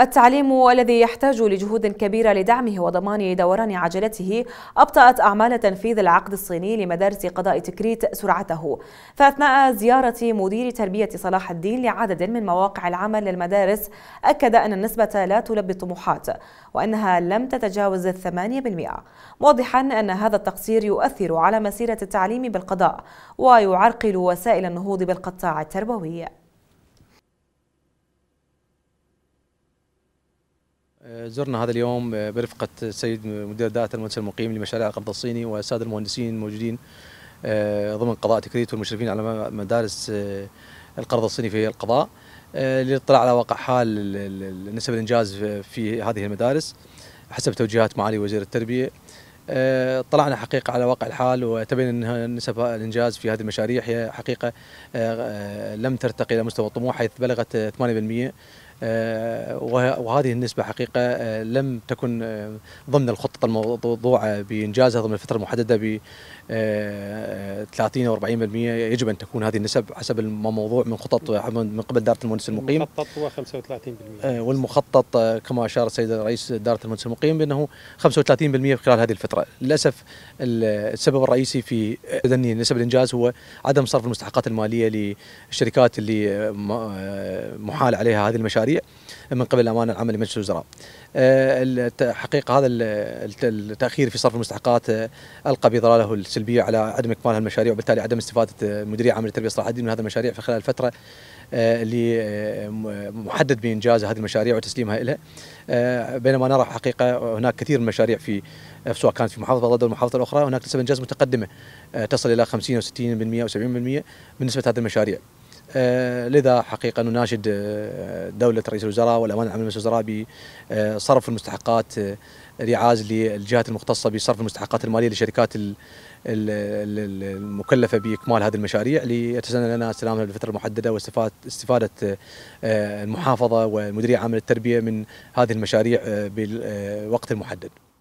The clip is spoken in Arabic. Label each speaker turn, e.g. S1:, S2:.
S1: التعليم الذي يحتاج لجهود كبيرة لدعمه وضمان دوران عجلته أبطأت أعمال تنفيذ العقد الصيني لمدارس قضاء تكريت سرعته فأثناء زيارة مدير تربية صلاح الدين لعدد من مواقع العمل للمدارس أكد أن النسبة لا تلبي الطموحات وأنها لم تتجاوز الثمانية بالمئة واضحا أن هذا التقصير يؤثر على مسيرة التعليم بالقضاء ويعرقل وسائل النهوض بالقطاع التربوي
S2: زرنا هذا اليوم آه، برفقة السيد مدير دائرة المهندس المقيم لمشاريع القبض الصيني والسادة المهندسين الموجودين آه، ضمن قضاء تكريت والمشرفين على مدارس آه، القرض الصيني في القضاء للاطلاع على واقع حال نسب الإنجاز في هذه المدارس حسب توجيهات معالي وزير التربية طلعنا حقيقة على واقع الحال وتبين أن نسب الإنجاز في هذه المشاريع هي حقيقة لم ترتقي إلى مستوى الطموح حيث بلغت 8% آه، وهذه النسبة حقيقة آه، لم تكن آه، ضمن الخطة الموضوعة بإنجازها ضمن الفترة المحددة ب 30 أو 40% يجب أن تكون هذه النسب حسب الموضوع من خطط من قبل دارة المهندس المقيم المخطط هو 35% والمخطط كما أشار السيد رئيس دارة المهندس المقيم بأنه 35% خلال هذه الفترة للأسف السبب الرئيسي في تدني نسب الإنجاز هو عدم صرف المستحقات المالية للشركات اللي محال عليها هذه المشاريع المشاريع من قبل الأمانة العامة لمجلس الوزراء آه، حقيقه هذا التأخير في صرف المستحقات آه، ألقى بضلاله السلبية على عدم إكمال المشاريع وبالتالي عدم استفادة آه، مديريه عامه التربيه صلاح الدين من هذه المشاريع في خلال الفترة اللي محدد بإنجاز هذه المشاريع وتسليمها لها بينما نرى حقيقة هناك كثير من المشاريع في سواء كانت في محافظه او المحافظه الاخرى هناك نسبه انجاز متقدمه تصل الى 50 و60% و70% من نسبه هذه المشاريع آه، لذا حقيقه نناشد آه، دوله رئيس الوزراء والامان العام لمجلس الوزراء بصرف آه، المستحقات رعاز للجهات المختصه بصرف المستحقات الماليه للشركات المكلفه باكمال هذه المشاريع ليتسنى لنا استلامها بالفتره المحدده واستفاده المحافظه والمديريه العامه للتربيه من هذه المشاريع بالوقت المحدد.